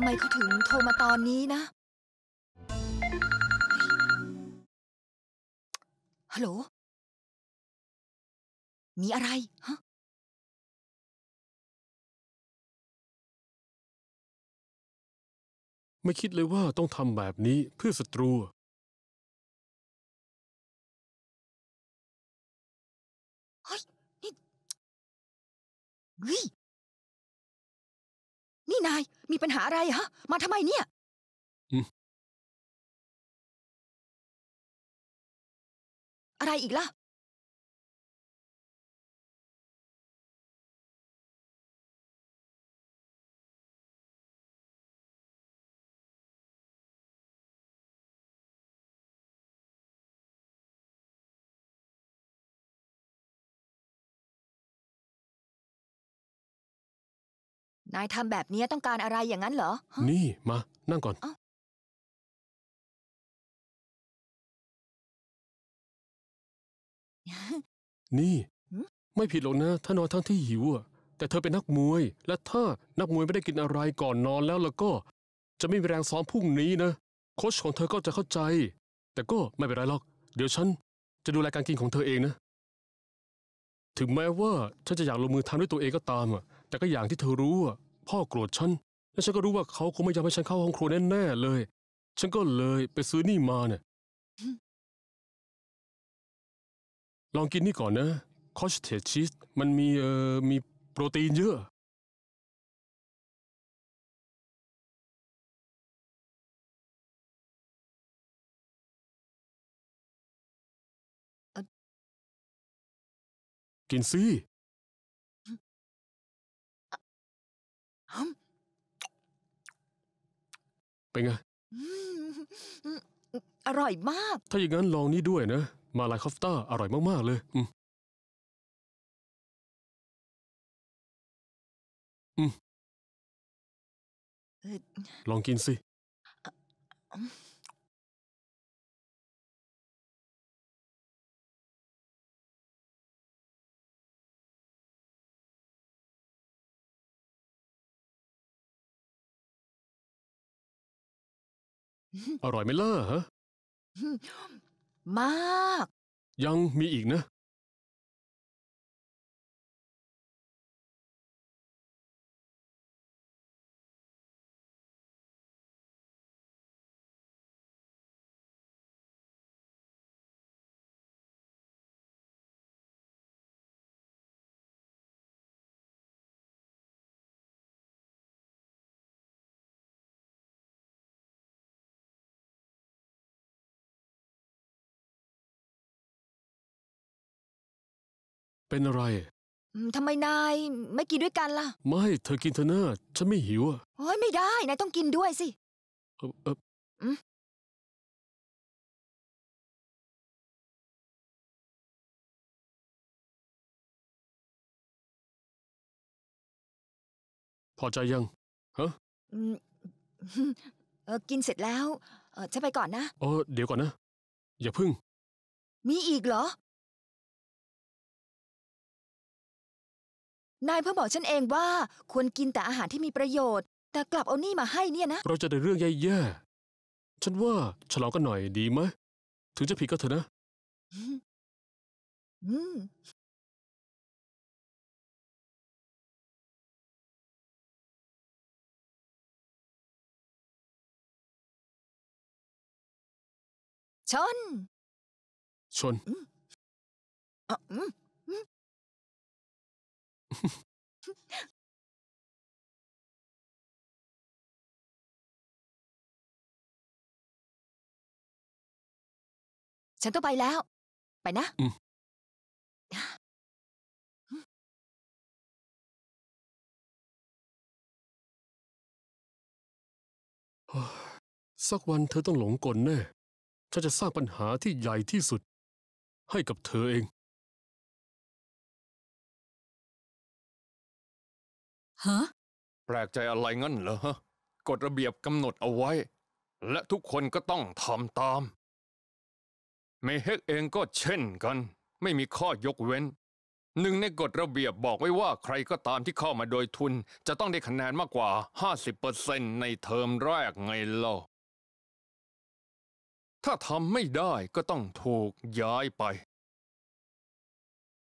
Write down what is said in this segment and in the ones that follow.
ทำไมเขาถึงโทรมาตอนนี้นะ ฮัลโหล มีอะไรฮะไม่คิดเลยว่าต้องทำแบบนี้เพื่อศัตรูเฮ้ยนี่นี่นายมีปัญหาอะไรฮะ มาทำไมเนี่ย อะไรอีกล่ะนายทำแบบนี้ต้องการอะไรอย่างนั้นเหรอ นี่มา นั่งก่อน นี่ ไม่ผิดหรอกนะ ถ้านอนทั้งที่หิวอะแต่เธอเป็นนักมวย และถ้านักมวยไม่ได้กินอะไรก่อนนอนแล้วแล้วก็ จะไม่มีแรงซ้อมพรุ่งนี้นะ โค้ชของเธอก็จะเข้าใจ แต่ก็ไม่เป็นไรหรอก เดี๋ยวฉันจะดูแลการกินของเธอเองนะ ถึงแม้ว่าฉันจะอยากลงมือทำด้วยตัวเองก็ตามอ่ะ แต่ก็อย่างที่เธอรู้อ่ะพ่อโกรธฉัน และฉันก็รู้ว่าเขาคงไม่ยอมให้ฉันเข้าห้องครัวแน่ๆเลย ฉันก็เลยไปซื้อนี่มาเนี่ย ลองกินนี่ก่อนนะ คอชเทชีสมันมีเอ่อ มีโปรตีนเยอะ กินีิไงอร่อยมาก ถ้าอย่างนั้นลองนี่ด้วยนะ มาลายคอฟต้าอร่อยมากๆเลย อืม อืมลองกินสิอร่อยไ่มล่ะฮะมาก ยังมีอีกนะ็นอะไรทำไมนายไม่กินด้วยกันล่ะ ไม่เธอกินเธอหน้าฉันไม่หิวอ่ะโอ้ยไม่ได้นายต้องกินด้วยสิเออเออพอใจยัง ฮะเออกินเสร็จแล้ว เออฉันไปก่อนนะออเดี๋ยวก่อนนะ อย่าพึ่ง มีอีกเหรอนายเพิ่งบอกฉันเองว่าควรกินแต่อาหารที่มีประโยชน์ แต่กลับเอานี่มาให้เนี่ยนะ เราจะได้เรื่องแย่ๆ ฉันว่าฉลองกันหน่อยดีไหม ถึงจะผิดก็เถอะนะ อืมชน ชนอืมฉันต้องไปแล้ว ไปนะ สักวันเธอต้องหลงกลแน่ฉันจะสร้างปัญหาที่ใหญ่ที่สุดให้กับเธอเองฮะแปลกใจอะไรงั้นเหรอกฎระเบียบกำหนดเอาไว้ และทุกคนก็ต้องทำตามเมเฮกเองก็เช่นกัน ไม่มีข้อยกเว้น หนึ่งในกฎระเบียบบอกไว้ว่าใครก็ตามที่เข้ามาโดยทุนจะต้องได้คะแนนมากกว่า50%ในเทอมแรกไงล่ะถ้าทำไม่ได้ก็ต้องถูกย้ายไป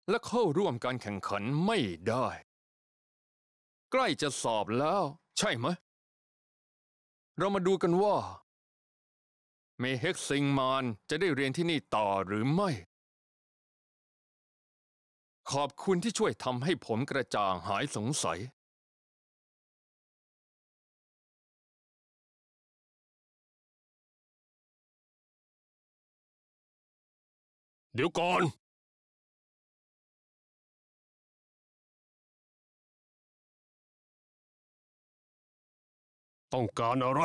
และเข้าร่วมการแข่งขันไม่ได้ใกล้จะสอบแล้วใช่ไหมเรามาดูกันว่า เมเฮกซิงมานจะได้เรียนที่นี่ต่อหรือไม่ ขอบคุณที่ช่วยทำให้ผมกระจ่างหายสงสัย เดี๋ยวก่อนต้องการอะไร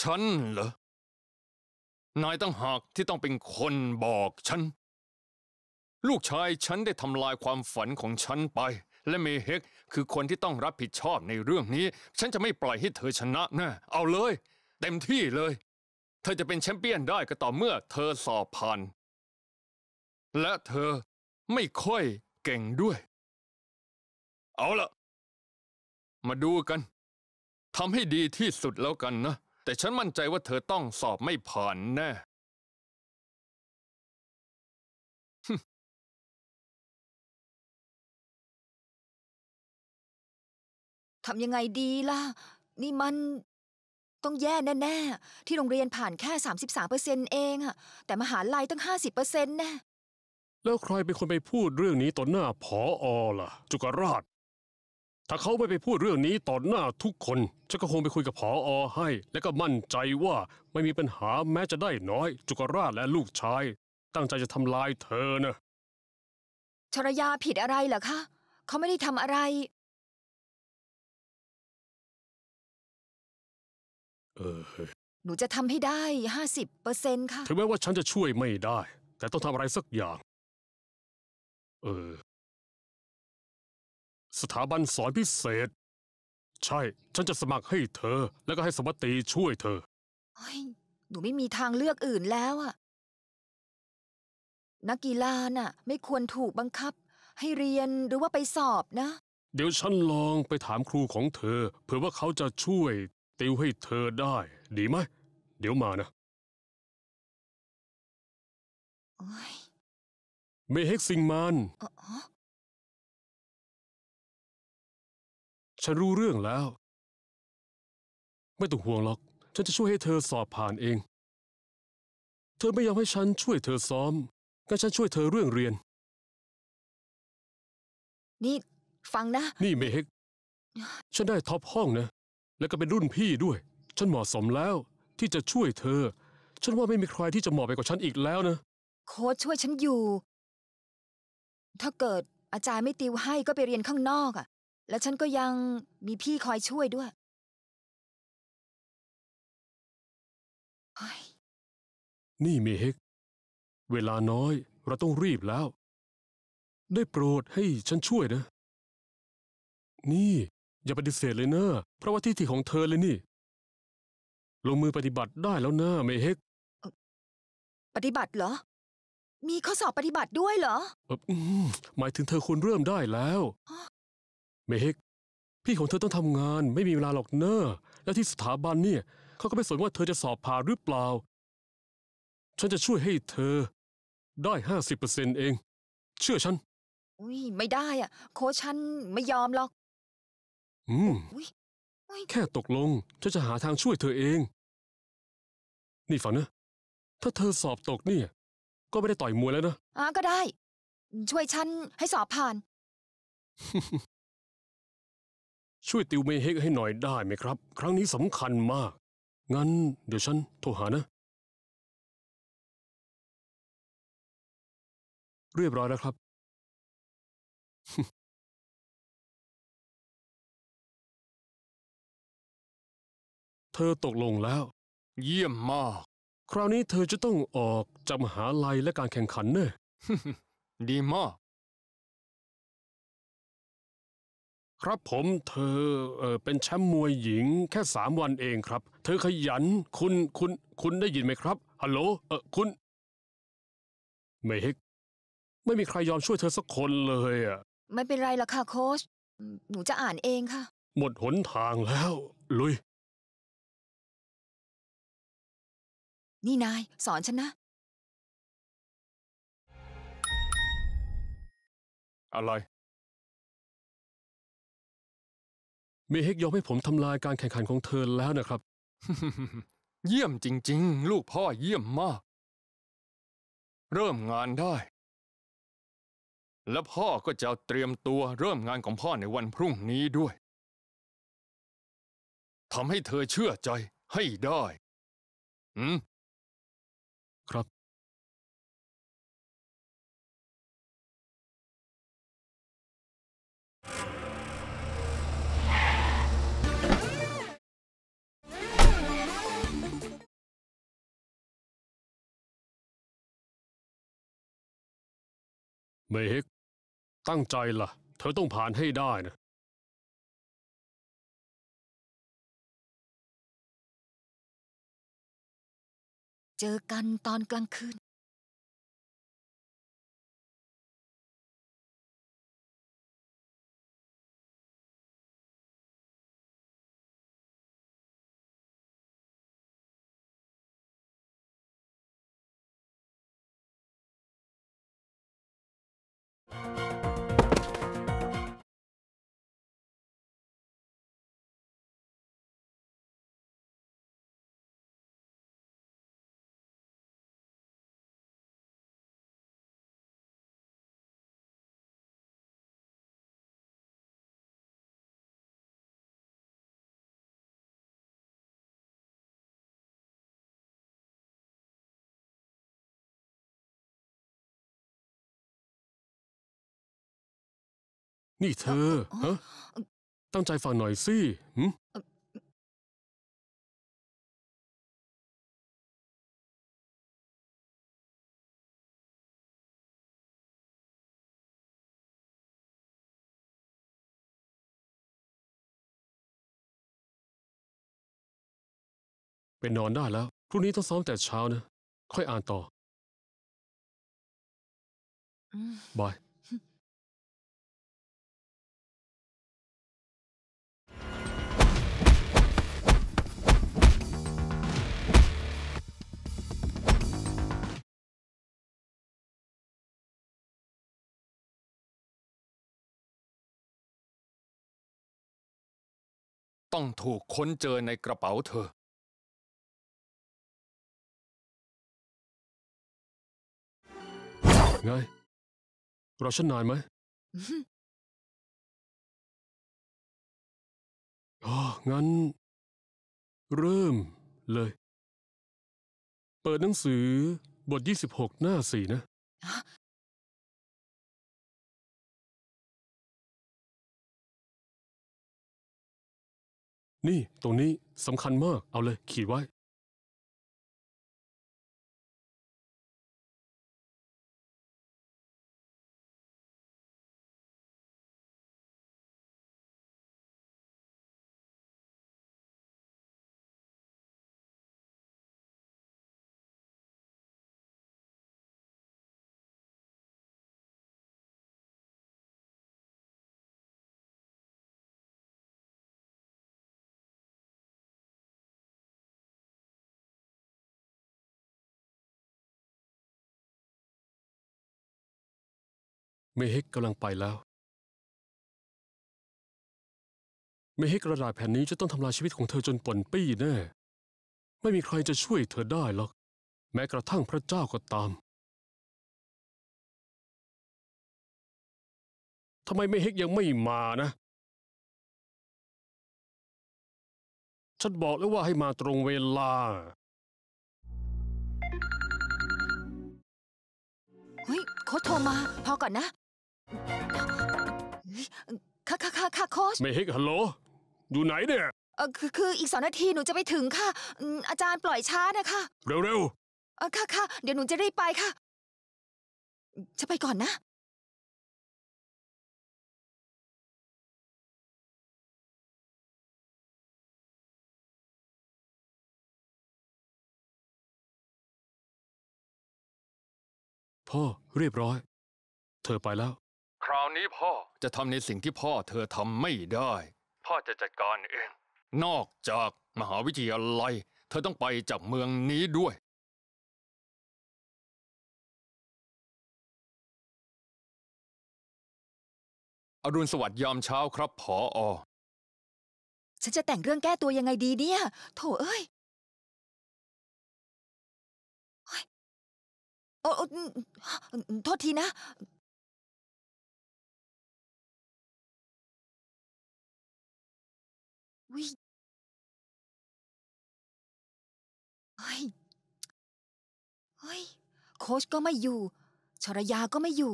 ฉันเหรอนายตั้งหากที่ต้องเป็นคนบอกฉัน ลูกชายฉันได้ทำลายความฝันของฉันไป และเมเฮกคือคนที่ต้องรับผิดชอบในเรื่องนี้ ฉันจะไม่ปล่อยให้เธอชนะแนะ่เอาเลย เต็มที่เลย เธอจะเป็นแชมเปี้ยนได้ก็ต่อเมื่อเธอสอบผ่าน และเธอไม่ค่อยเก่งด้วย เอาละมาดูกันทำให้ดีที่สุดแล้วกันนะแต่ฉันมั่นใจว่าเธอต้องสอบไม่ผ่านแน่ทำยังไงดีล่ะ นี่มันต้องแย่แน่ๆ ที่โรงเรียนผ่านแค่ 33เปอร์เซ็นต์เองอะแต่มหาลัยตั้ง50เปอร์เซ็นต์แน่แล้วใครเป็นคนไปพูดเรื่องนี้ต่อหน้าผออล่ะ จุกราชถ้าเขาไม่ไปพูดเรื่องนี้ต่อหน้าทุกคน ฉันก็คงไปคุยกับผออให้ และก็มั่นใจว่าไม่มีปัญหาแม้จะได้น้อย จุกราชและลูกชาย ตั้งใจจะทำลายเธอนะชรยาผิดอะไรเหรอคะ เขาไม่ได้ทำอะไรเออหนูจะทำให้ได้ห้าสิบเปอร์เซ็นต์ค่ะ ถึงแม้ว่าฉันจะช่วยไม่ได้ แต่ต้องทำอะไรสักอย่าง เออสถาบันสอนพิเศษ ใช่ฉันจะสมัครให้เธอ แล้วก็ให้สวัตีช่วยเธอยหนูไม่มีทางเลือกอื่นแล้วอะนักกีฬาน่ะ ไม่ควรถูกบังคับ ให้เรียนหรือว่าไปสอบนะ เดี๋ยวฉันลองไปถามครูของเธอ เผื่อว่าเขาจะช่วย ติวให้เธอได้ ดีไหมเดี๋ยวมานะเมเฮกซิงมันฉันรู้เรื่องแล้ว ไม่ต้องห่วงหรอก ฉันจะช่วยให้เธอสอบผ่านเอง เธอไม่ยอมให้ฉันช่วยเธอซ้อมงั้นฉันช่วยเธอเรื่องเรียน นี่ฟังนะ นี่เมกฉันได้ท็อปห้องนะแล้วก็เป็นรุ่นพี่ด้วย ฉันเหมาะสมแล้วที่จะช่วยเธอ ฉันว่าไม่มีใครที่จะเหมาะไปกว่าฉันอีกแล้วนะ โค้ชช่วยฉันอยู่ ถ้าเกิดอาจารย์ไม่ติวให้ก็ไปเรียนข้างนอกอ่ะและฉันก็ยังมีพี่คอยช่วยด้วย นี่เมเฮกเวลาน้อยเราต้องรีบแล้ว ได้โปรดให้ฉันช่วยนะ นี่อย่าปฏิเสธเลยเนะเพราะว่าที่ที่ของเธอเลยนี่ ลงมือปฏิบัติได้แล้วนะเมเฮกปฏิบัติเหรอ มีข้อสอบปฏิบัติด้วยเหรอหมายถึงเธอควรเริ่มได้แล้วเมกพี่ของเธอต้องทำงานไม่มีเวลาหรอกเนอะแล้วที่สถาบันเนี่ยเขาก็ไม่สนว่าเธอจะสอบผ่านหรือเปล่า ฉันจะช่วยให้เธอ ได้ห้าสิบเปอร์เซ็นต์เอง เชื่อฉันอุ้ยไม่ได้อ่ะโค้ชฉันไม่ยอมหรอก อืมแค่ตกลง ฉันจะหาทางช่วยเธอเอง นี่ฝันนะ ถ้าเธอสอบตกเนี่ย ก็ไม่ได้ต่อยมวยแล้วนะอ่ะก็ได้ ช่วยฉันให้สอบผ่านช่วยติวเมเฮกให้หน่อยได้ไหมครับ ครั้งนี้สำคัญมาก งั้นเดี๋ยวฉันโทรหานะ เรียบร้อยแล้วครับ เธอตกลงแล้ว เยี่ยมมาก คราวนี้เธอจะต้องออกจากมหาลัยและการแข่งขันเนอะดีมากครับผมเธอเออเป็นแชมป์มวยหญิงแค่สามวันเองครับ เธอขยันคุณคุณคุณได้ยินไหมครับ ฮัลโหลเออคุณเมฮิกไม่มีใครยอมช่วยเธอสักคนเลยอ่ะ ไม่เป็นไรหรอกค่ะโค้ชหนูจะอ่านเองค่ะ หมดหนทางแล้ว ลุย นี่นาย สอนฉันนะอะไรเมเฮกยอมให้ผมทำลายการแข่งขันของเธอแล้วนะครับ เยี่ยมจริงๆ ลูกพ่อเยี่ยมมาก เริ่มงานได้ และพ่อก็จะเตรียมตัวเริ่มงานของพ่อในวันพรุ่งนี้ด้วย ทำให้เธอเชื่อใจให้ได้ อืมเมฮิกตั้งใจละ่ะ เธอต้องผ่านให้ได้นะ เจอกันตอนกลางคืน Thank you. นี่เธอฮะตั้งใจฟังหน่อยสิหืมไปนอนได้แล้วพรุ่งนี้ต้องซ้อมแต่เช้านะ ค่อยอ่านต่อบอยต้องถูกค้นเจอในกระเป๋าเธอ ไงรอฉันนานไหมงั้นเริ่มเลย เปิดหนังสือบท26 หน้าสี่นะนี่ ตรงนี้ สำคัญมาก เอาเลย ขีดไว้เมฮิกกำลังไปแล้ว เมฮิกกระดาษแผ่นนี้จะต้องทำลายชีวิตของเธอจนป่นปี้แน่ ไม่มีใครจะช่วยเธอได้หรอก แม้กระทั่งพระเจ้าก็ตาม ทำไมเมฮิกยังไม่มานะ ฉันบอกแล้วว่าให้มาตรงเวลา เฮ้ยเขาโทรมาพอก่อนนะค่ะค่ะค่ะค่ะโค้ชเมฮิกฮัลโหลอยู่ไหนเนี่ยเออคือคืออีกสองนาทีหนูจะไปถึงค่ะ อาจารย์ปล่อยช้านะคะ เร็วเรออค่ะค่ะเดี๋ยวหนูจะรีบไปค่ะ จะไปก่อนนะพ่อเรียบร้อย เธอไปแล้วคราวนี้พ่อ จะทำในสิ่งที่พ่อเธอทำไม่ได้ พ่อจะจัดการเอง นอกจากมหาวิทยาลัย เธอต้องไปจากเมืองนี้ด้วย อรุณสวัสดิ์ยามเช้าครับผออฉันจะแต่งเรื่องแก้ตัวยังไงดีเนี่ย โถเอ้ยโอ้โทษทีนะอุ๊ยเฮ้ยเฮ้ย โค้ชก็ไม่อยู่ ชรยาก็ไม่อยู่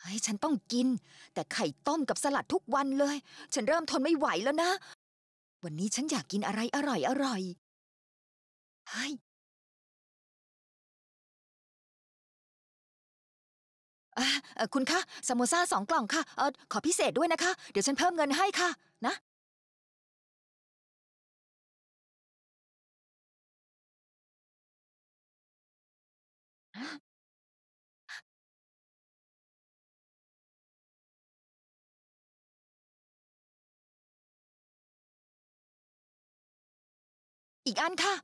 ไอ้ฉันต้องกิน แต่ไข่ต้มกับสลัดทุกวันเลย ฉันเริ่มทนไม่ไหวแล้วนะ วันนี้ฉันอยากกินอะไรอร่อยอร่อยเฮ้ยคุณคะสมโมซ่าสองกล่องค่ะเออขอพิเศษด้วยนะคะ เดี๋ยวฉันเพิ่มเงินให้ค่ะ นะีกอันค่ะ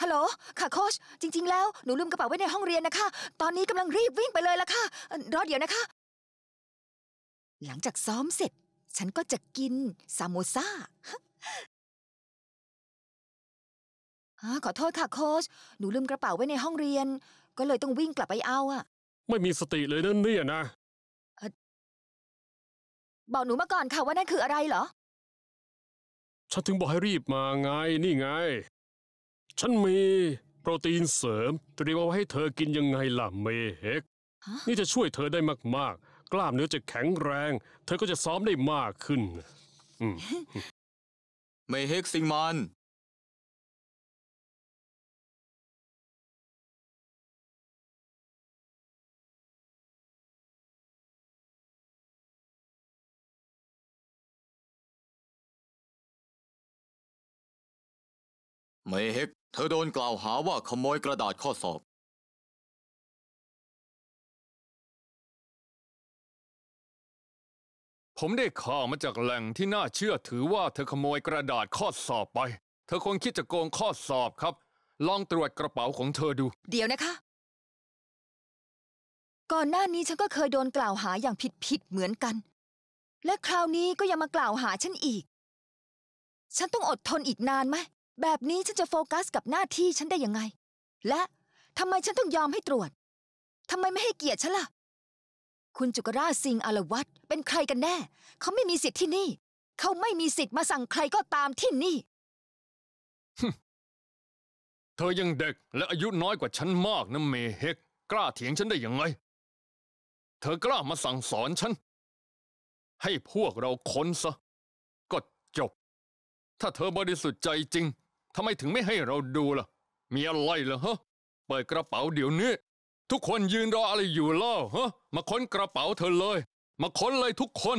ฮัลโหล ค่ะโคชจริงๆ แล้วหนูลืมกระเป๋าไว้ในห้องเรียนนะคะ ตอนนี้กำลังรีบวิ่งไปเลยละค่ะ รอเดี๋ยวนะคะ หลังจากซ้อมเสร็จฉันก็จะกินซามโมซ่าาขอโทษค่ะโคชหนูลืมกระเป๋าไว้ในห้องเรียน ก็เลยต้องวิ่งกลับไปเอาอะไม่มีสติเลยนั่นเนี่ยนะ บอกหนูมาก่อนค่ะว่านั่นคืออะไรเหรอ ฉันถึงบอกให้รีบมาไงนี่ไง ฉันมีโปรตีนเสริมเตรียมเอาไว้ให้เธอกินยังไงล่ะเมเฮก นี่จะช่วยเธอได้มากๆ กล้ามเนื้อจะแข็งแรง เธอก็จะซ้อมได้มากขึ้นเมเฮกซิงมันเมเฮกเธอโดนกล่าวหาว่าขโมยกระดาษข้อสอบ ผมได้ข่าวมาจากแหล่งที่น่าเชื่อถือว่าเธอขโมยกระดาษข้อสอบไป เธอคงคิดจะโกงข้อสอบครับ ลองตรวจกระเป๋าของเธอดู เดี๋ยวนะคะ ก่อนหน้านี้ฉันก็เคยโดนกล่าวหาอย่างผิดๆ เหมือนกัน และคราวนี้ก็ยังมากล่าวหาฉันอีก ฉันต้องอดทนอีกนานไหมแบบนี้ฉันจะโฟกัสกับหน้าที่ฉันได้ยังไง และทำไมฉันต้องยอมให้ตรวจ ทำไมไม่ให้เกียรติฉันล่ะ คุณจุกราสิงอารวัตเป็นใครกันแน่ เขาไม่มีสิทธิ์ที่นี่ เขาไม่มีสิทธิ์มาสั่งใครก็ตามที่นี่ เธอยังเด็กและอายุน้อยกว่าฉันมากนะเมเฮกกล้าเถียงฉันได้ยังไง เธอกล้ามาสั่งสอนฉัน ให้พวกเราค้นซะก็จบ ถ้าเธอบริสุทธิ์ใจจริงทำไมถึงไม่ให้เราดูล่ะ มีอะไรเหรอฮะเปิดกระเป๋าเดี๋ยวนี้ ทุกคนยืนรออะไรอยู่เล่าฮะมาค้นกระเป๋าเธอเลย มาค้นเลยทุกคน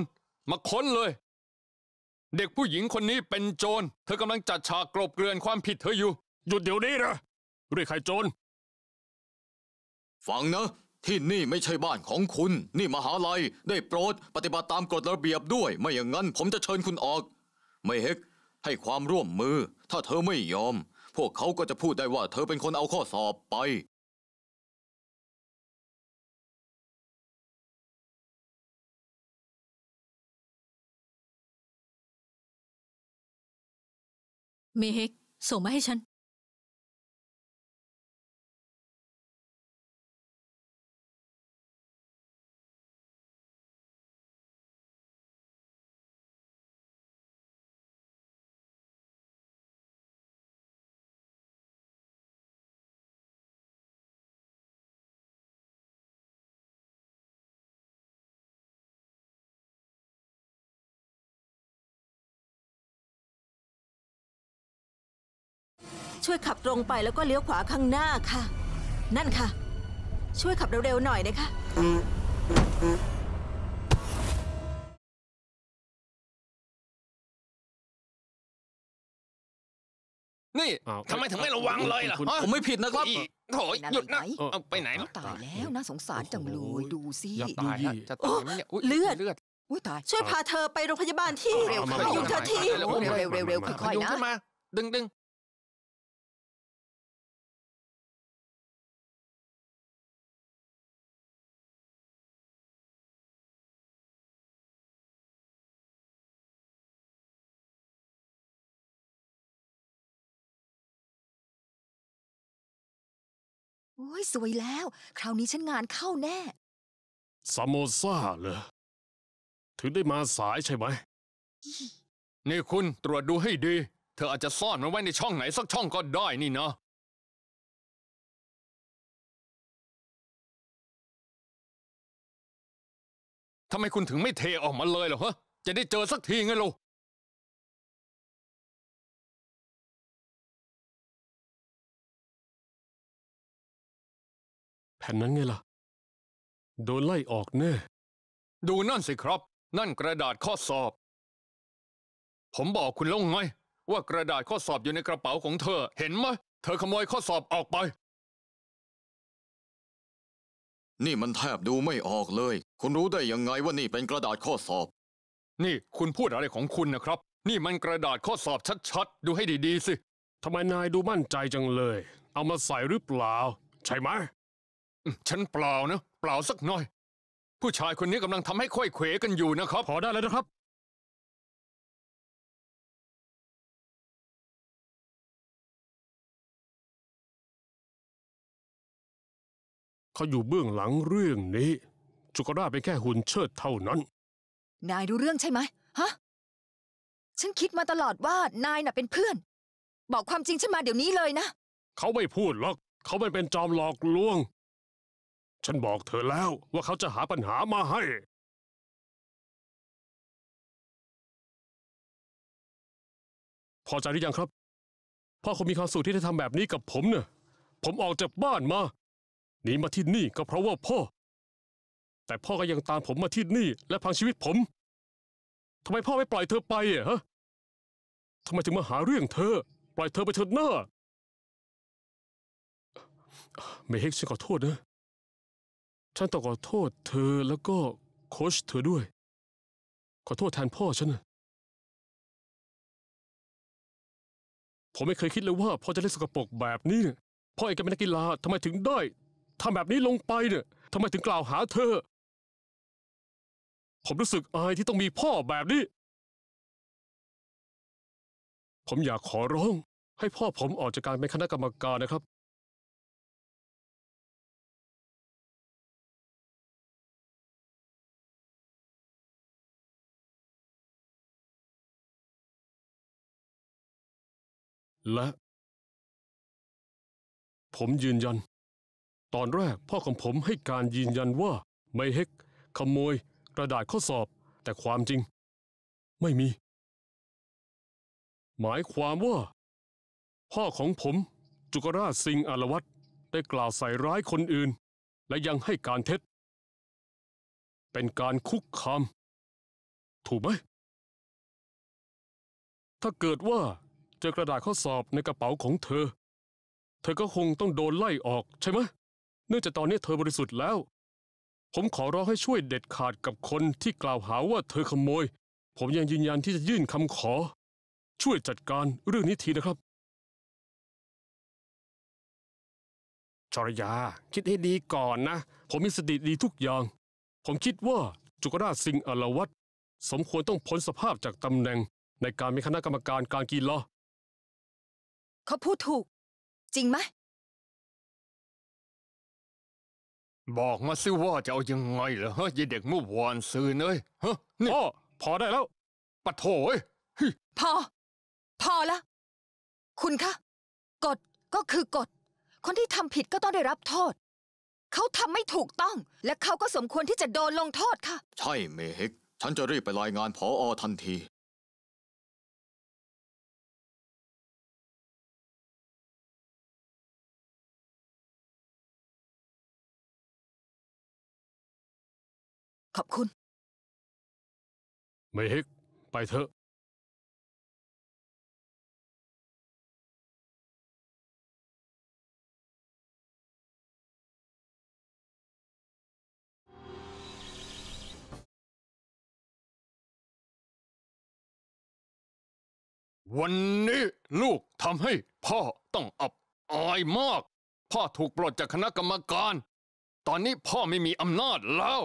มาค้นเลย เด็กผู้หญิงคนนี้เป็นโจร เธอกำลังจัดฉากกลบเกลื่อนความผิดเธออยู่ หยุดเดี๋ยวนี้นะเรียกใครโจร ฟังนะ ที่นี่ไม่ใช่บ้านของคุณ นี่มหาลัย ได้โปรดปฏิบัติตามกฎระเบียบด้วย ไม่อย่างนั้นผมจะเชิญคุณออก ไม่เฮกให้ความร่วมมือถ้าเธอไม่ยอม พวกเขาก็จะพูดได้ว่าเธอเป็นคนเอาข้อสอบไป เมฮกส่งมาให้ฉันช่วยขับตรงไปแล้วก็เลี้ยวขวาข้างหน้าค่ะ นั่นค่ะ ช่วยขับเร็วๆหน่อยนะคะ นี่ทำไมถึงไม่ระวังเลยล่ะ ผมไม่ผิดนะครับโถหยุดนะไปไหนตายแล้วนะสงสารจังเลย ดูสิตายจะตายเนี่ยเลือด เลือดช่วยพาเธอไปโรงพยาบาลที่เร็วๆหยุดเธอทีเร็วเร็วค่อยๆนะ ดึงดึงอ้ยสวยแล้ว คราวนี้ฉันงานเข้าแน่ซามโมซาเหรอ ถึงได้มาสายใช่ไหม นี่คุณตรวจดูให้ดี เธออาจจะซ่อนมันไว้ในช่องไหนสักช่องก็ได้นี่เนาะทำไมคุณถึงไม่เทออกมาเลยเหรอฮะ จะได้เจอสักทีไงลูกแผ่นนั้นไงล่ะโดนไล่ออกแน่ ดูนั่นสิครับ นั่นกระดาษข้อสอบ ผมบอกคุณแล้วไงว่ากระดาษข้อสอบอยู่ในกระเป๋าของเธอ เห็นไหมเธอขโมยข้อสอบออกไป นี่มันแทบดูไม่ออกเลย คุณรู้ได้ยังไงว่านี่เป็นกระดาษข้อสอบ นี่คุณพูดอะไรของคุณนะครับ นี่มันกระดาษข้อสอบชัดๆ ดูให้ดี ๆ สิทำไมนายดูมั่นใจจังเลย เอามาใส่หรือเปล่า ใช่ไหมฉันเปล่านะ เปล่าสักหน่อย ผู้ชายคนนี้กำลังทำให้ค่อยเขวกันอยู่นะครับพอได้แล้วนะครับ เขาอยู่เบื้องหลังเรื่องนี้จุกราเป็นแค่หุ่นเชิดเท่านั้น นายรู้เรื่องใช่ไหมฮะฉันคิดมาตลอดว่านายน่ะเป็นเพื่อน บอกความจริงฉันมาเดี๋ยวนี้เลยนะ เขาไม่พูดหรอกเขาไม่เป็นจอมหลอกลวงฉันบอกเธอแล้วว่าเขาจะหาปัญหามาให้พอใจหรือยังครับ พ่อคงมีความสุขที่ได้ทำแบบนี้กับผมเนี่ยผมออกจากบ้านมา หนีมาที่นี่ก็เพราะว่าพ่อ แต่พ่อก็ยังตามผมมาที่นี่และพังชีวิตผมทำไมพ่อไม่ปล่อยเธอไปอ่ะฮะทำไมถึงมาหาเรื่องเธอ ปล่อยเธอไปเถิดหน้าไม่เฮกฉันขอโทษนะฉันต้องขอโทษเธอแล้วก็โคชเธอด้วย ขอโทษแทนพ่อฉันนะผมไม่เคยคิดเลยว่าพ่อจะเล่นสกปรกแบบนี้เนี่ยพ่อเองก็เป็นนักกีฬาทำไมถึงได้ทำแบบนี้ลงไปเนี่ย ทำไมถึงกล่าวหาเธอ ผมรู้สึกอายที่ต้องมีพ่อแบบนี้ ผมอยากขอร้องให้พ่อผมออกจากการเป็นคณะกรรมการนะครับและ ผมยืนยัน ตอนแรกพ่อของผมให้การยืนยันว่าไม่เฮกขโมยกระดาษข้อสอบแต่ความจริง ไม่มี หมายความว่า พ่อของผม จุกราชสิงห์อารวัตได้กล่าวใส่ร้ายคนอื่น และยังให้การเท็จ เป็นการคุกคามถูกไหม ถ้าเกิดว่าเจอกระดาษข้อสอบในกระเป๋าของเธอ เธอก็คงต้องโดนไล่ออกใช่ไหมเนื่องจากตอนนี้เธอบริสุทธิ์แล้ว ผมขอร้องให้ช่วยเด็ดขาดกับคนที่กล่าวหาว่าเธอขโมย ผมยังยืนยันที่จะยื่นคำขอ ช่วยจัดการเรื่องนี้ทีนะครับชรยาคิดให้ดีก่อนนะ ผมมีสติดีทุกอย่าง ผมคิดว่าจุกราชสิงห์อลวัตสมควรต้องพ้นสภาพจากตำแหน่งในการเป็นคณะกรรมการการกีฬาเขาพูดถูก จริงไหม บอกมาซิว่าจะเอายังไงเหรอฮะยายเด็กเมื่อวานซื้อเลยฮะพ่อพอได้แล้วปะโถยพอ พอแล้ว คุณคะกฎก็คือกฎ คนที่ทำผิดก็ต้องได้รับโทษ เขาทำไม่ถูกต้อง และเขาก็สมควรที่จะโดนลงโทษค่ะ ใช่เมฮิกฉันจะรีบไปรายงานผออทันทีขอบคุณ ไม่ฮิกไปเถอะ วันนี้ลูกทำให้พ่อต้องอับอายมาก พ่อถูกปลดจากคณะกรรมการ ตอนนี้พ่อไม่มีอำนาจแล้ว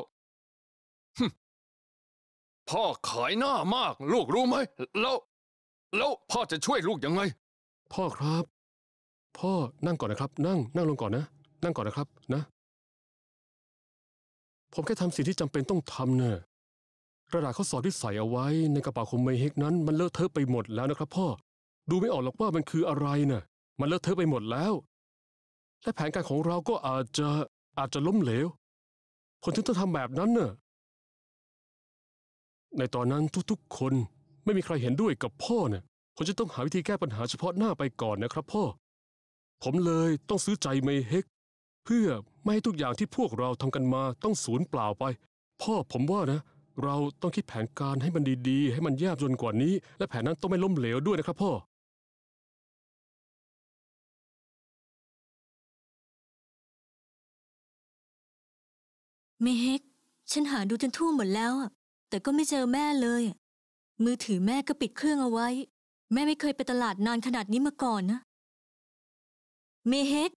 พ่อขายหน้ามาก ลูกรู้ไหมแล้ว แล้ว พ่อจะช่วยลูกยังไง พ่อครับ พ่อนั่งก่อนนะครับ นั่ง นั่งลงก่อนนะ นั่งก่อนนะครับ นะ ผมแค่ทำสิ่งที่จำเป็นต้องทำเนอยกระดาษข้อสอบที่ใส่เอาไว้ในกระเป๋าของเมเฮกนั้นมันเลอะเทอะไปหมดแล้วนะครับ พ่อดูไม่ออกหรอกว่ามันคืออะไรเนะ่ะ มันเลอะเทอะไปหมดแล้ว และแผนการของเราก็อาจจะอาจจะล้มเหลวคนที่ต้องทำแบบนั้นเนอะในตอนนั้นทุกๆ คนไม่มีใครเห็นด้วยกับพ่อเนี่ยผมจะต้องหาวิธีแก้ปัญหาเฉพาะหน้าไปก่อนนะครับ พ่อ ผมเลยต้องซื้อใจไมเฮกเพื่อไม่ให้ทุกอย่างที่พวกเราทำกันมาต้องสูญเปล่าไป พ่อผมว่านะ เราต้องคิดแผนการให้มันดีๆ ให้มันแยบยนกว่านี้ และแผนนั้นต้องไม่ล้มเหลวด้วยนะครับพ่อเมเฮกฉันหาดูจนทั่วหมดแล้วอะแต่ก็ไม่เจอแม่เลย มือถือแม่ก็ปิดเครื่องเอาไว้ แม่ไม่เคยไปตลาดนานขนาดนี้มาก่อนนะ เมเฮก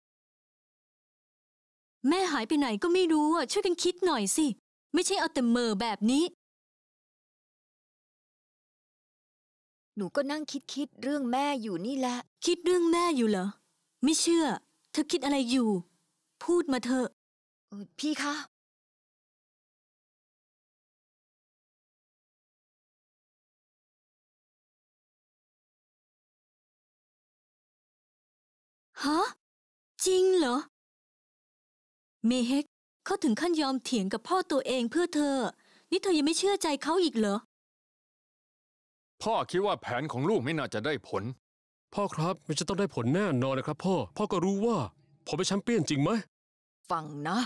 แม่หายไปไหนก็ไม่รู้อ่ะช่วยกันคิดหน่อยสิ ไม่ใช่เอาแต่เมอแบบนี้ หนูก็นั่งคิดคิดเรื่องแม่อยู่นี่แหละ คิดเรื่องแม่อยู่เหรอ ไม่เชื่อ เธอคิดอะไรอยู่ พูดมาเถอะพี่คะฮะจริงเหรอเมเฮกเขาถึงขั้นยอมเถียงกับพ่อตัวเองเพื่อเธอ นี่เธอยังไม่เชื่อใจเขาอีกเหรอ พ่อคิดว่าแผนของลูกไม่น่าจะได้ผล พ่อครับมันจะต้องได้ผลแน่นอนนะครับพ่อ พ่อก็รู้ว่าผมเป็นแชมเปี้ยนจริงไหมฟังนะ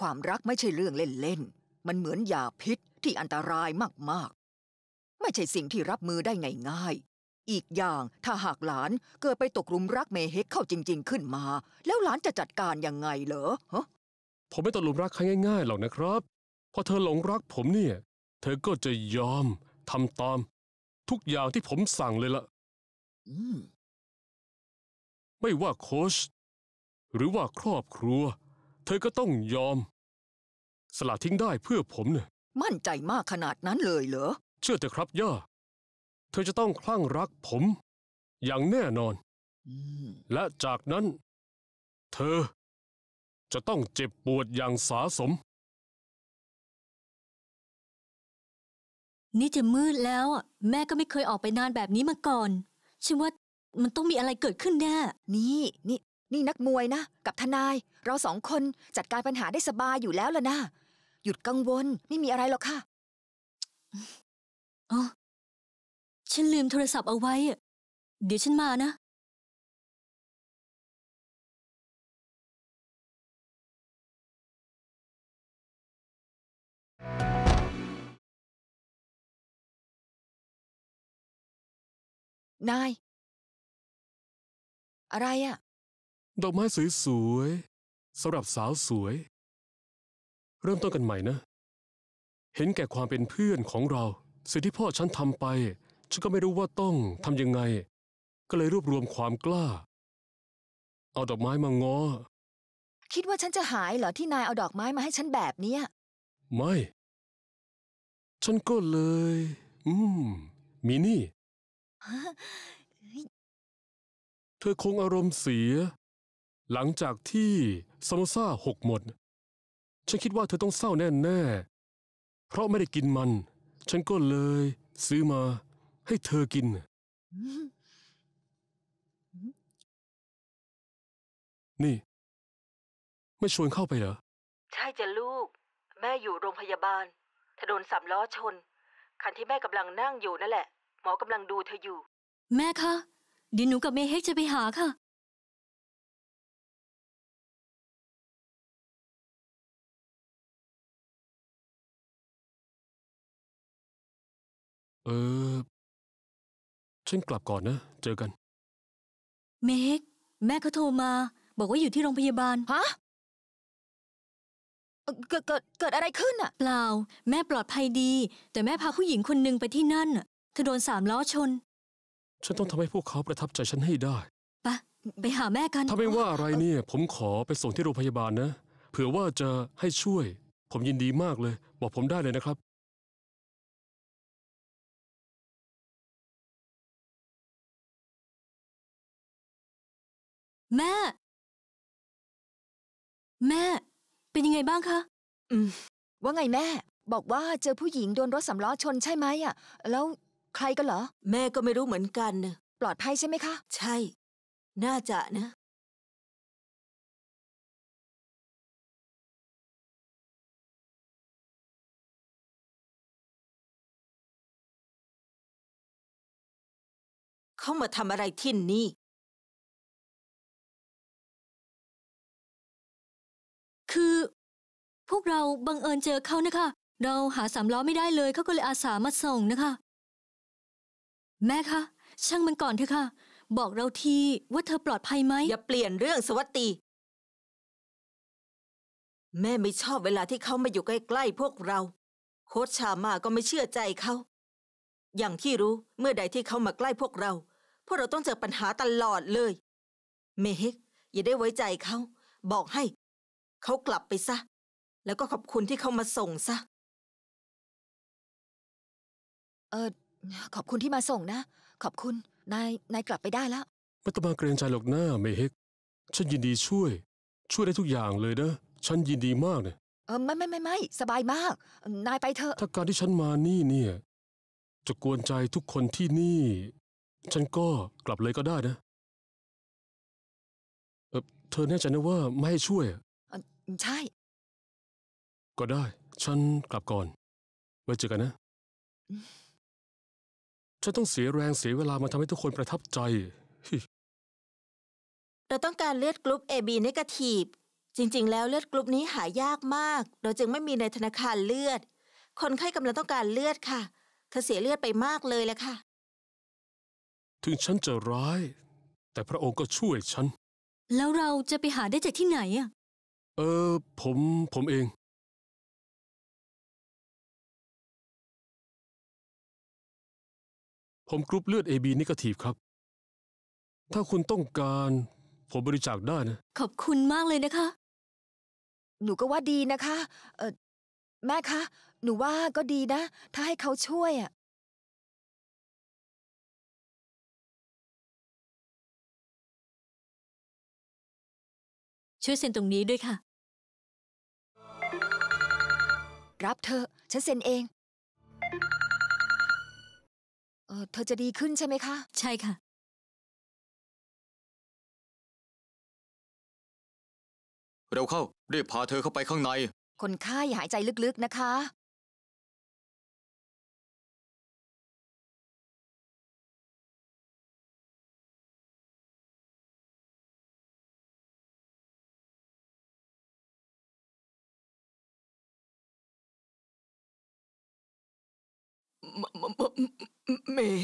ความรักไม่ใช่เรื่องเล่น ๆมันเหมือนยาพิษที่อันตรายมากๆ ไม่ใช่สิ่งที่รับมือได้ง่ายอีกอย่างถ้าหากหลานเกิดไปตกหลุมรักเมเฮกเข้าจริง ๆ ขึ้นมา แล้วหลานจะจัดการยังไงเหรอผมไม่ตกหลุมรักใครง่ายๆหรอกนะครับพอเธอหลงรักผมเนี่ย เธอก็จะยอมทำตาม ทุกอย่างที่ผมสั่งเลยละ่ะมไม่ว่าโค้ชหรือว่าครอบครัว เธอก็ต้องยอม สละทิ้งได้เพื่อผมเนี่ยมั่นใจมากขนาดนั้นเลยเหรอเชื่อเถอะครับย่าธอจะต้องคลั่งรักผม อย่างแน่นอน และจากนั้น เธอจะต้องเจ็บปวดอย่างสาสม นี่จะมืดแล้ว แม่ก็ไม่เคยออกไปนานแบบนี้มาก่อนฉันว่ามันต้องมีอะไรเกิดขึ้นแน่ นี่นี่นี่นักมวยนะ กับทนาย เราสองคนจัดการปัญหาได้สบายอยู่แล้วล่ะนะหยุดกังวลไม่มีอะไรหรอกค่ะอ๋อฉันลืมโทรศัพท์เอาไว้ เดี๋ยวฉันมานะ นาย อะไรอะดอกไม้สวยๆสำหรับสาวสวย เริ่มต้นกันใหม่นะ เห็นแก่ความเป็นเพื่อนของเรา สิ่งที่พ่อฉันทำไปฉันก็ไม่รู้ว่าต้องทำยังไง ก็เลยรวบรวมความกล้า เอาดอกไม้มาง้อคิดว่าฉันจะหายเหรอที่นายเอาดอกไม้มาให้ฉันแบบเนี้ไม่ ฉันก็เลย อืมมีนี่เธอคงอารมณ์เสียหลังจากที่ซามซ่าหกหมด ฉันคิดว่าเธอต้องเศร้าแน่ๆเพราะไม่ได้กินมัน ฉันก็เลย ซื้อมาให้เธอกิน นี่ไม่ชวนเข้าไปเหรอ ใช่จ้ะลูก แม่อยู่โรงพยาบาลถนโดนสามล้อชน คันที่แม่กำลังนั่งอยู่นั่นแหละ หมอกำลังดูเธออยู่ แม่คะเดี๋ยวหนูกับเมเฮกจะไปหาค่ะ เออฉันกลับก่อนนะ เจอกัน เมกแม่เขาโทรมา บอกว่าอยู่ที่โรงพยาบาล ฮะ เกิดเกิดเกิดอะไรขึ้นอะเปล่า แม่ปลอดภัยดี แต่แม่พาผู้หญิงคนหนึ่งไปที่นั่น่ะเธอโดนสามล้อชน ฉันต้องทำให้พวกเขาประทับใจฉันให้ได้ ปะ ไปหาแม่กัน ถ้าไม่ว่าอะไรเนี่ย ผมขอไปส่งที่โรงพยาบาลนะ เผื่อว่าจะให้ช่วย ผมยินดีมากเลยบอกผมได้เลยนะครับแม่ แม่ เป็นยังไงบ้างคะอืม ว่าไงแม่ บอกว่าเจอผู้หญิงโดนรถสำล้อชนใช่ไหมอ่ะ แล้วใครกันเหรอ แม่ก็ไม่รู้เหมือนกันนปลอดภัยใช่ไหมคะ ใช่ น่าจะนะ เขามาทำอะไรที่นี่คือ พวกเราบังเอิญเจอเขานะคะ เราหาสามล้อไม่ได้เลยเขาก็เลยอาสามาส่งนะคะ แม่คะช่างมันก่อนเถอะค่ะ บอกเราทีว่าเธอปลอดภัยไหม อย่าเปลี่ยนเรื่องสวัสดีแม่ไม่ชอบเวลาที่เขามาอยู่ใกล้ๆพวกเรา โคชชามาก็ไม่เชื่อใจเขาอย่างที่รู้เมื่อใดที่เขามาใกล้พวกเรา พวกเราต้องเจอปัญหาตลอดเลย เมฮิกอย่าได้ไว้ใจเขาบอกให้เขากลับไปซะ แล้วก็ขอบคุณที่เขามาส่งซะ เออขอบคุณที่มาส่งนะ ขอบคุณ นาย นายกลับไปได้แล้วไม่ต้องมาเกรงใจหรอกหน้าเมฮิกฉันยินดีช่วย ช่วยได้ทุกอย่างเลยนะ ฉันยินดีมากเนี่ยเออไม่ไม่ไม่ไม่ สบายมาก นายไปเถอะ ถ้าการที่ฉันมานี่เนี่ย จะกวนใจทุกคนที่นี่ ฉันก็กลับเลยก็ได้นะ เออเธอแน่ใจนะว่าไม่ให้ช่วยใช่ ก็ได้ ฉันกลับก่อน ไว้เจอกันนะ ฉันต้องเสียแรงเสียเวลามาทำให้ทุกคนประทับใจ เราต้องการเลือดกรุ๊ป AB นกาทีฟจริงๆ แล้วเลือดกรุ๊ปนี้หายากมาก เราจึงไม่มีในธนาคารเลือด คนไข้กำลังต้องการเลือดค่ะเธอเสียเลือดไปมากเลยแลลวค่ะ ถึงฉันจะร้าย แต่พระองค์ก็ช่วยฉัน แล้วเราจะไปหาได้จากที่ไหนอ่ะเออผมผมเอง ผมกรุ๊ปเลือด AB นิเกทีฟครับ ถ้าคุณต้องการผมบริจาคได้นะ ขอบคุณมากเลยนะคะ หนูก็ว่าดีนะคะ เออแม่คะหนูว่าก็ดีนะ ถ้าให้เขาช่วยอ่ะช่วยเซ็นตรงนี้ด้วยค่ะรับเธอฉันเซ็นเองเออเธอจะดีขึ้นใช่ไหมคะ ใช่ค่ะ เร็วเข้ารีบพาเธอเข้าไปข้างใน คนไข้หายใจลึกๆนะคะมฆเมฆ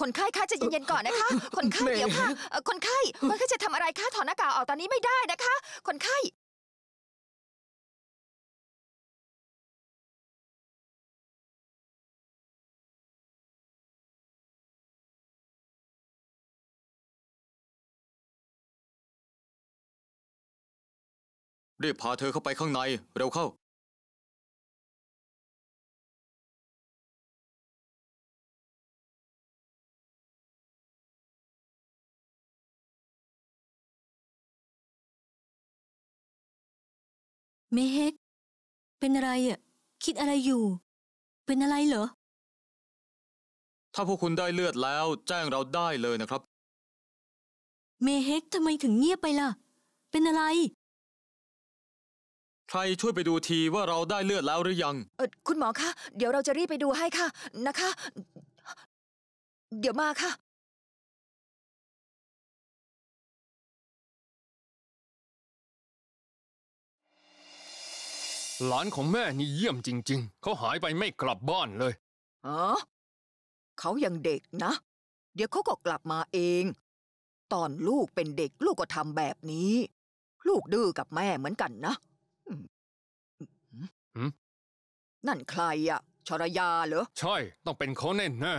คนไข้คะจะเย็นๆก่อนนะคะ คนไข้เดี๋ยวค่ะ คนไข้คนไข้จะทำอะไรคะถอดหน้ากากออกตอนนี้ไม่ได้นะคะ คนไข้รีบพาเธอเข้าไปข้างใน เร็วเข้า เมเฮก เป็นอะไรอ่ะคิดอะไรอยู่ เป็นอะไรเหรอ ถ้าพวกคุณได้เลือดแล้วแจ้งเราได้เลยนะครับ เมเฮกทำไมถึงเงียบไปล่ะ เป็นอะไรใครช่วยไปดูทีว่าเราได้เลือดแล้วหรือยัง เออคุณหมอคะ เดี๋ยวเราจะรีบไปดูให้ค่ะ นะคะ เดี๋ยวมาค่ะ หลานของแม่นี่เยี่ยมจริงๆ เขาหายไปไม่กลับบ้านเลย อ๋อเขายังเด็กนะ เดี๋ยวเขาก็กลับมาเอง ตอนลูกเป็นเด็กลูกก็ทำแบบนี้ ลูกดื้อกับแม่เหมือนกันนะนั่นใครอะ ชรยาเหรอ ใช่ ต้องเป็นเขาแน่แน่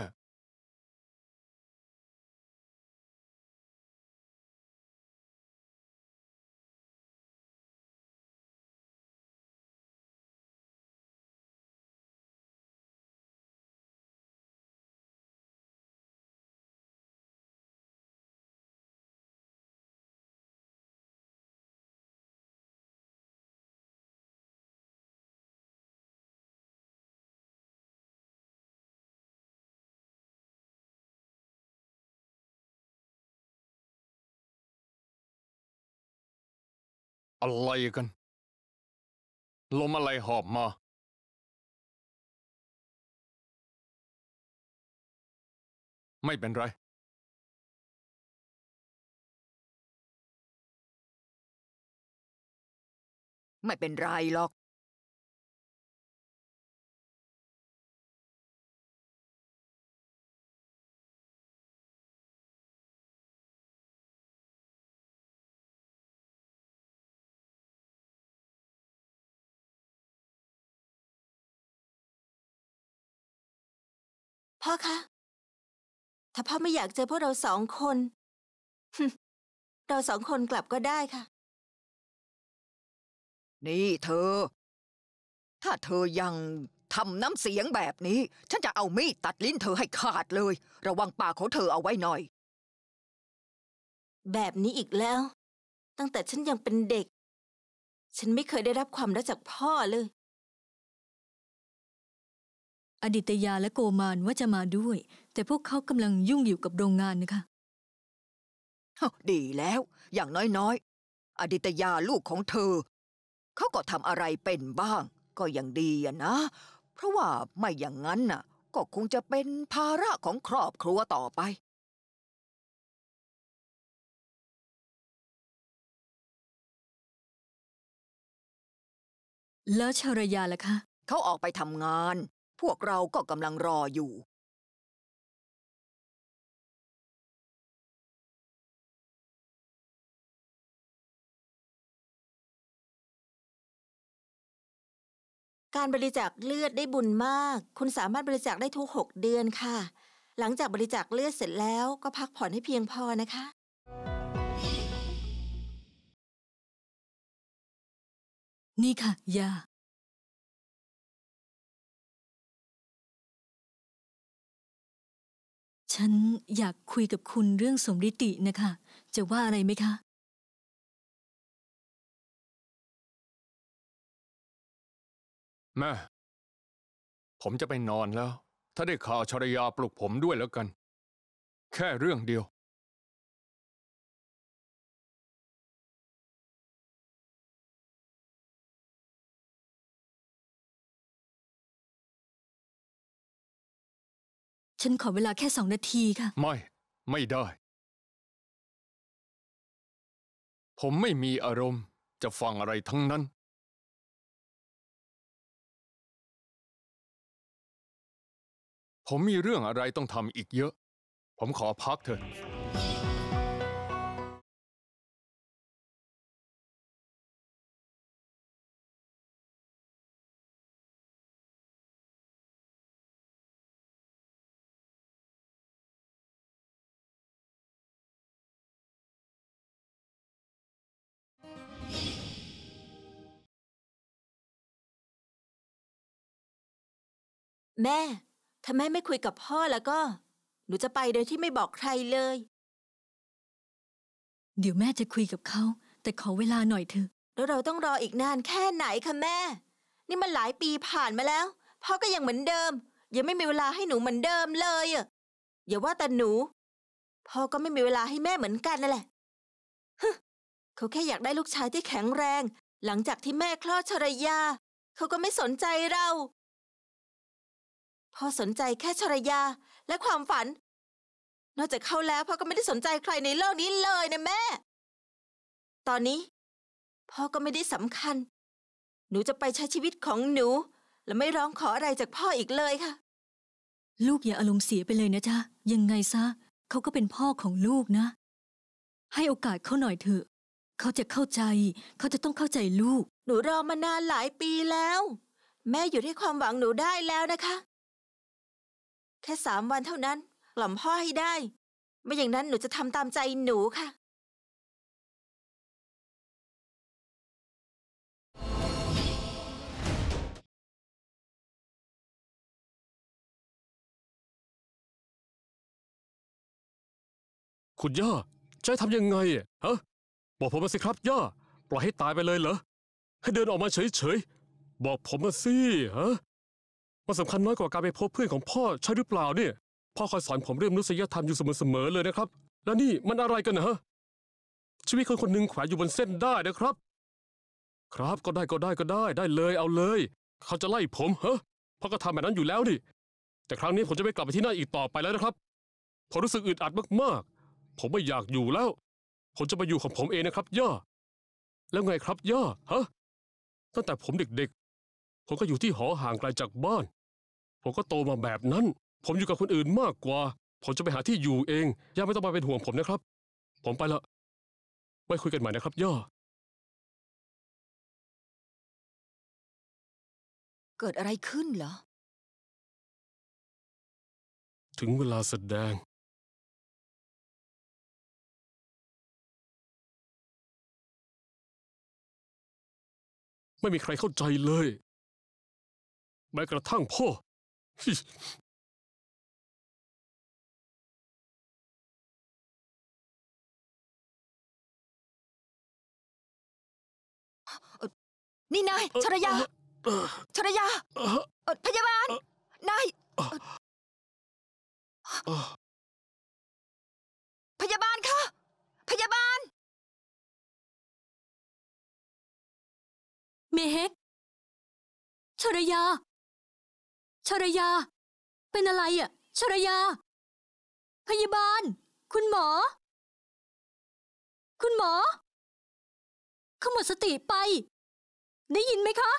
อะไรกันลมอะไรหอบมา ไม่เป็นไร ไม่เป็นไรหรอกพ่อคะ ถ้าพ่อไม่อยากเจอพวกเราสองคน เราสองคนกลับก็ได้ค่ะ นี่เธอ ถ้าเธอยังทำน้ำเสียงแบบนี้ ฉันจะเอามีดตัดลิ้นเธอให้ขาดเลย ระวังปากของเธอเอาไว้หน่อย แบบนี้อีกแล้ว ตั้งแต่ฉันยังเป็นเด็ก ฉันไม่เคยได้รับความรักจากพ่อเลยอดิตยาและโกมานว่าจะมาด้วย แต่พวกเขากำลังยุ่งอยู่กับโรงงานนะคะดีแล้วอย่างน้อยๆ อดิตยาลูกของเธอ เขาก็ทำอะไรเป็นบ้าง ก็ยังดีอะนะ เพราะว่าไม่อย่างนั้นน่ะ ก็คงจะเป็นภาระของครอบครัวต่อไป แล้วชรยาล่ะคะ เขาออกไปทำงานพวกเราก็กำลังรออยู่ การบริจาคเลือดได้บุญมาก คุณสามารถบริจาคได้ทุก6เดือนค่ะ หลังจากบริจาคเลือดเสร็จแล้วก็พักผ่อนให้เพียงพอนะคะ นี่ค่ะ ยาฉันอยากคุยกับคุณเรื่องสมริตินะคะ จะว่าอะไรไหมคะแม่ผมจะไปนอนแล้ว ถ้าได้ข่าวชรยาปลุกผมด้วยแล้วกัน แค่เรื่องเดียวฉันขอเวลาแค่สองนาทีค่ะ ไม่ไม่ได้ ผมไม่มีอารมณ์จะฟังอะไรทั้งนั้น ผมมีเรื่องอะไรต้องทำอีกเยอะ ผมขอพักเถอะแม่ ถ้าแม่ไม่คุยกับพ่อแล้วก็หนูจะไปโดยที่ไม่บอกใครเลย เดี๋ยวแม่จะคุยกับเขา แต่ขอเวลาหน่อยเถอะแล้วเราต้องรออีกนานแค่ไหนคะแม่ นี่มันหลายปีผ่านมาแล้ว พ่อก็ยังเหมือนเดิมยังไม่มีเวลาให้หนูเหมือนเดิมเลยอะอย่าว่าแต่หนูพ่อก็ไม่มีเวลาให้แม่เหมือนกันนั่นแหละเขาแค่อยากได้ลูกชายที่แข็งแรง หลังจากที่แม่คลอดชรยาเขาก็ไม่สนใจเราพ่อสนใจแค่ชรยาและความฝัน นอกจากเขาแล้วพ่อก็ไม่ได้สนใจใครในโลกนี้เลยนะแม่ ตอนนี้พ่อก็ไม่ได้สำคัญ หนูจะไปใช้ชีวิตของหนู และไม่ร้องขออะไรจากพ่ออีกเลยค่ะ ลูกอย่าอารมณ์เสียไปเลยนะจ๊ะ ยังไงซะเขาก็เป็นพ่อของลูกนะ ให้โอกาสเขาหน่อยเถอะ เขาจะเข้าใจ เขาจะต้องเข้าใจลูก หนูรอมานานหลายปีแล้ว แม่อยู่ที่ความหวังหนูได้แล้วนะคะแค่สามวันเท่านั้นกล่อมพ่อให้ได้ ไม่อย่างนั้นหนูจะทำตามใจหนูค่ะ คุณย่า จะใทำยังไงอะฮะบอกผมมาสิครับย่าปล่อยให้ตายไปเลยเหรอ ให้เดินออกมาเฉยๆ บอกผมมาสิฮะมันสำคัญน้อยกว่าการไปพบเพื่อนของพ่อ ใช่หรือเปล่าเนี่ยพ่อคอยสอนผมเรื่องมนุษยธรรมอยู่เสมอๆเลยนะครับ แล้วนี่มันอะไรกันนะฮะชีวิตคนคนหนึ่งแขวนอยู่บนเส้นได้นะครับ ครับก็ได้ก็ได้ก็ได้ได้เลยเอาเลย เขาจะไล่ผมเหรอพ่อก็ทำแบบนั้นอยู่แล้วนี่แต่ครั้งนี้ผมจะไม่กลับไปที่นั่นอีกต่อไปแล้วนะครับผมรู้สึกอึดอัดมากๆ ผมไม่อยากอยู่แล้วผมจะไปอยู่ของผมเองนะครับ ย่าแล้วไงครับ ย่าฮะตั้งแต่ผมเด็กๆผมก็อยู่ที่หอห่างไกลจากบ้านผมก็โตมาแบบนั้น ผมอยู่กับคนอื่นมากกว่า ผมจะไปหาที่อยู่เอง ย่าไม่ต้องมาเป็นห่วงผมนะครับ ผมไปละไว้คุยกันใหม่นะครับ ย่า เกิดอะไรขึ้นเหรอ ถึงเวลาแสดง ไม่มีใครเข้าใจเลย แม้กระทั่งพ่อนี่นายชรยา ชรยา พยาบาล นาย พยาบาลคะ พยาบาล เมฮกชรยาชรยา เป็นอะไรอะชรยา พยาบาล คุณหมอ คุณหมอเขาหมดสติไป ได้ยินไหมคะ